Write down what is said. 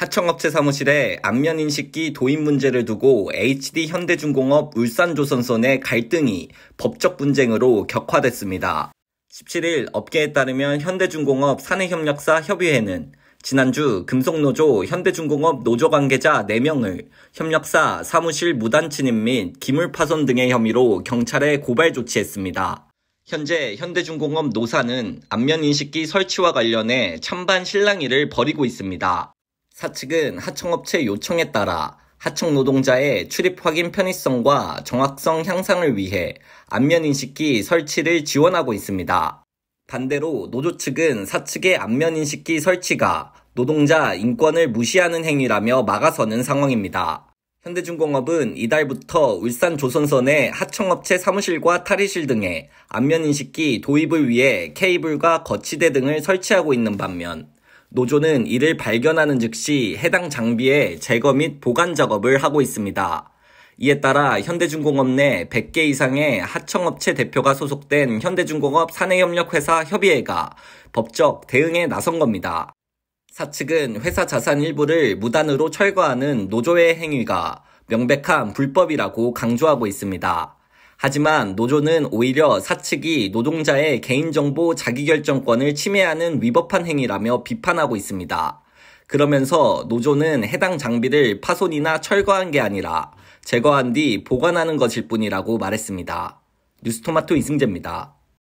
하청업체 사무실에 안면인식기 도입 문제를 두고 HD 현대중공업 울산조선선의 갈등이 법적 분쟁으로 격화됐습니다. 17일 업계에 따르면 현대중공업 사내협력사 협의회는 지난주 금속노조 현대중공업 노조 관계자 4명을 협력사 사무실 무단 침입 및 기물 파손 등의 혐의로 경찰에 고발 조치했습니다. 현재 현대중공업 노사는 안면인식기 설치와 관련해 찬반 실랑이를 벌이고 있습니다. 사측은 하청업체 요청에 따라 하청 노동자의 출입 확인 편의성과 정확성 향상을 위해 안면 인식기 설치를 지원하고 있습니다. 반대로 노조 측은 사측의 안면 인식기 설치가 노동자 인권을 무시하는 행위라며 막아서는 상황입니다. 현대중공업은 이달부터 울산 조선선의 하청업체 사무실과 탈의실 등에 안면인식기 도입을 위해 케이블과 거치대 등을 설치하고 있는 반면 노조는 이를 발견하는 즉시 해당 장비의 제거 및 보관 작업을 하고 있습니다. 이에 따라 현대중공업 내 100개 이상의 하청업체 대표가 소속된 현대중공업 사내협력회사 협의회가 법적 대응에 나선 겁니다. 사측은 회사 자산 일부를 무단으로 철거하는 노조의 행위가 명백한 불법이라고 강조하고 있습니다. 하지만 노조는 오히려 사측이 노동자의 개인정보 자기결정권을 침해하는 위법한 행위라며 비판하고 있습니다. 그러면서 노조는 해당 장비를 파손이나 철거한 게 아니라 제거한 뒤 보관하는 것일 뿐이라고 말했습니다. 뉴스토마토 이승재입니다.